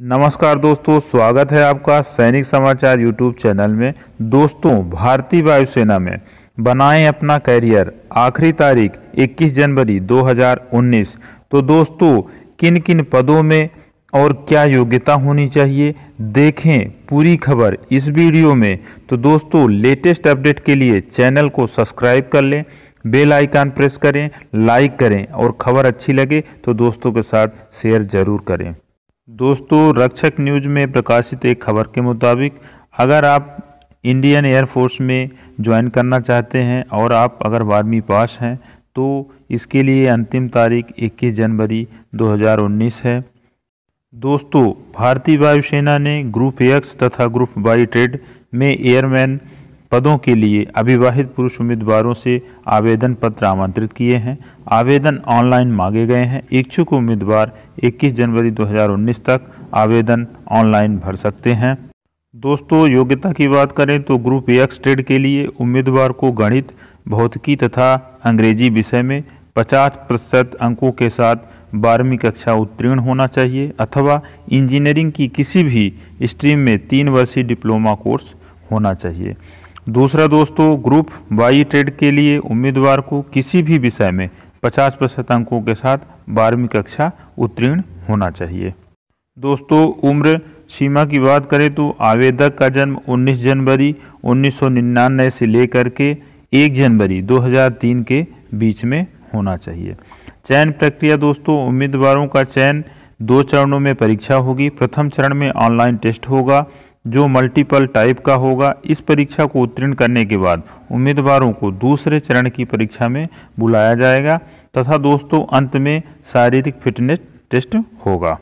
नमस्कार दोस्तों स्वागत है आपका सैनिक समाचार यूट्यूब चैनल में दोस्तों भारतीय वायुसेना में बनाएं अपना करियर आखिरी तारीख 21 जनवरी 2019 तो दोस्तों किन किन पदों में और क्या योग्यता होनी चाहिए देखें पूरी खबर इस वीडियो में तो दोस्तों लेटेस्ट अपडेट के लिए चैनल को सब्सक्राइब कर लें बेल आइकन प्रेस करें लाइक करें और खबर अच्छी लगे तो दोस्तों के साथ शेयर ज़रूर करें दोस्तों रक्षक न्यूज में प्रकाशित एक खबर के मुताबिक अगर आप इंडियन एयरफोर्स में ज्वाइन करना चाहते हैं और आप अगर बारहवीं पास हैं तो इसके लिए अंतिम तारीख 21 जनवरी 2019 है दोस्तों भारतीय वायुसेना ने ग्रुप एक्स तथा ग्रुप बाई ट्रेड में एयरमैन पदों के लिए अविवाहित पुरुष उम्मीदवारों से आवेदन पत्र आमंत्रित किए हैं आवेदन ऑनलाइन मांगे गए हैं इच्छुक उम्मीदवार 21 जनवरी 2019 तक आवेदन ऑनलाइन भर सकते हैं दोस्तों योग्यता की बात करें तो ग्रुप एक्स ट्रेड के लिए उम्मीदवार को गणित भौतिकी तथा अंग्रेजी विषय में 50 प्रतिशत अंकों के साथ बारहवीं कक्षा उत्तीर्ण होना चाहिए अथवा इंजीनियरिंग की किसी भी स्ट्रीम में तीन वर्षीय डिप्लोमा कोर्स होना चाहिए दूसरा दोस्तों ग्रुप वाई ट्रेड के लिए उम्मीदवार को किसी भी विषय में 50 प्रतिशत अंकों के साथ बारहवीं कक्षा उत्तीर्ण होना चाहिए दोस्तों उम्र सीमा की बात करें तो आवेदक का जन्म 19 जनवरी 1999 से लेकर के 1 जनवरी 2003 के बीच में होना चाहिए चयन प्रक्रिया दोस्तों उम्मीदवारों का चयन दो चरणों में परीक्षा होगी प्रथम चरण में ऑनलाइन टेस्ट होगा जो मल्टीपल टाइप का होगा इस परीक्षा को उत्तीर्ण करने के बाद उम्मीदवारों को दूसरे चरण की परीक्षा में बुलाया जाएगा तथा दोस्तों अंत में शारीरिक फिटनेस टेस्ट होगा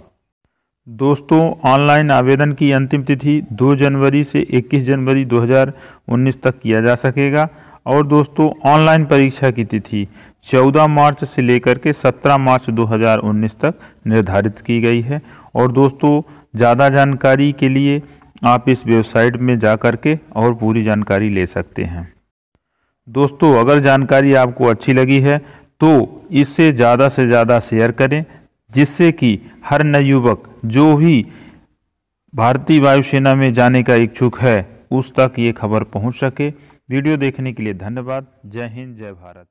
दोस्तों ऑनलाइन आवेदन की अंतिम तिथि 2 जनवरी से 21 जनवरी 2019 तक किया जा सकेगा और दोस्तों ऑनलाइन परीक्षा की तिथि 14 मार्च से लेकर के 17 मार्च 2019 तक निर्धारित की गई है और दोस्तों ज़्यादा जानकारी के लिए आप इस वेबसाइट में जा कर के और पूरी जानकारी ले सकते हैं दोस्तों अगर जानकारी आपको अच्छी लगी है तो इससे ज़्यादा से ज़्यादा शेयर करें जिससे कि हर युवक जो भी भारतीय वायुसेना में जाने का इच्छुक है उस तक ये खबर पहुंच सके वीडियो देखने के लिए धन्यवाद जय हिंद जय भारत